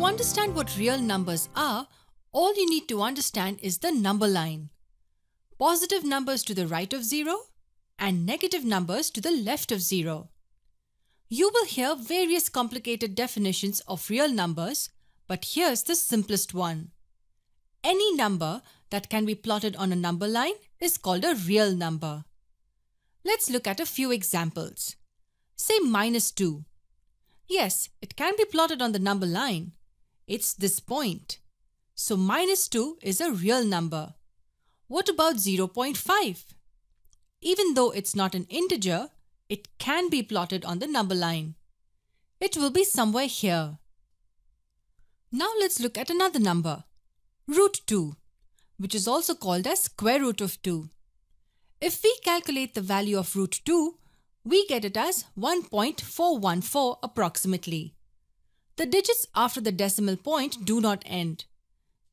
To understand what real numbers are, all you need to understand is the number line. Positive numbers to the right of 0 and negative numbers to the left of 0. You will hear various complicated definitions of real numbers, but here's the simplest one. Any number that can be plotted on a number line is called a real number. Let's look at a few examples. Say minus 2. Yes, it can be plotted on the number line, it's this point. So minus 2 is a real number. What about 0.5? Even though it's not an integer, it can be plotted on the number line. It will be somewhere here. Now let's look at another number, root 2, which is also called as square root of 2. If we calculate the value of root 2, we get it as 1.414 approximately. The digits after the decimal point do not end.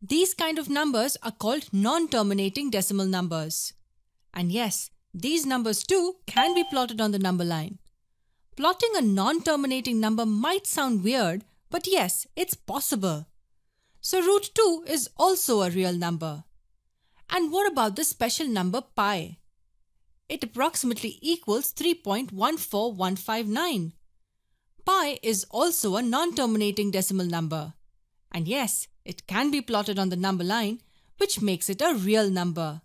These kind of numbers are called non-terminating decimal numbers. And yes, these numbers too can be plotted on the number line. Plotting a non-terminating number might sound weird, but yes, it's possible. So root 2 is also a real number. And what about the special number pi? It approximately equals 3.14159. Pi is also a non-terminating decimal number. And yes, it can be plotted on the number line, which makes it a real number.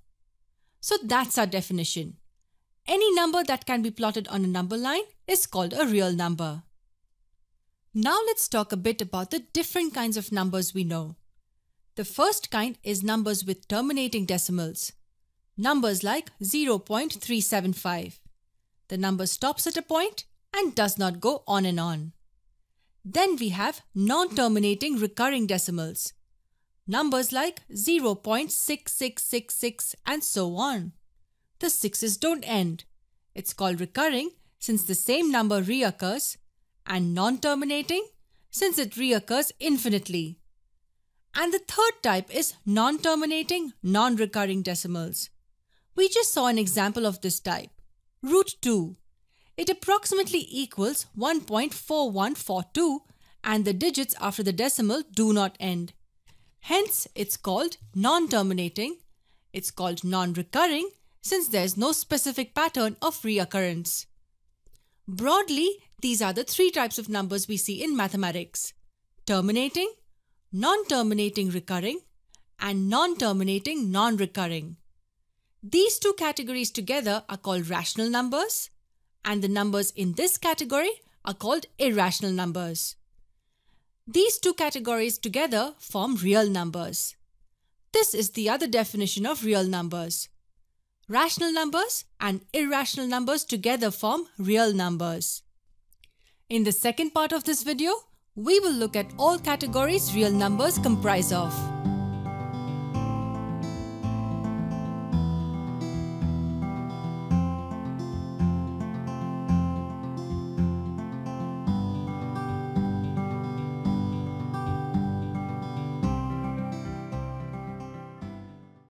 So that's our definition. Any number that can be plotted on a number line is called a real number. Now let's talk a bit about the different kinds of numbers we know. The first kind is numbers with terminating decimals. Numbers like 0.375. The number stops at a point and does not go on and on. Then we have non-terminating recurring decimals. Numbers like 0.6666 and so on. The sixes don't end. It's called recurring since the same number reoccurs and non-terminating since it reoccurs infinitely. And the third type is non-terminating, non-recurring decimals. We just saw an example of this type, root 2. It approximately equals 1.4142 and the digits after the decimal do not end. Hence, it's called non-terminating, it's called non-recurring since there's no specific pattern of reoccurrence. Broadly, these are the three types of numbers we see in mathematics. Terminating, non-terminating recurring, and non-terminating non-recurring. These two categories together are called rational numbers and the numbers in this category are called irrational numbers. These two categories together form real numbers. This is the other definition of real numbers. Rational numbers and irrational numbers together form real numbers. In the second part of this video, we will look at all categories real numbers comprise of.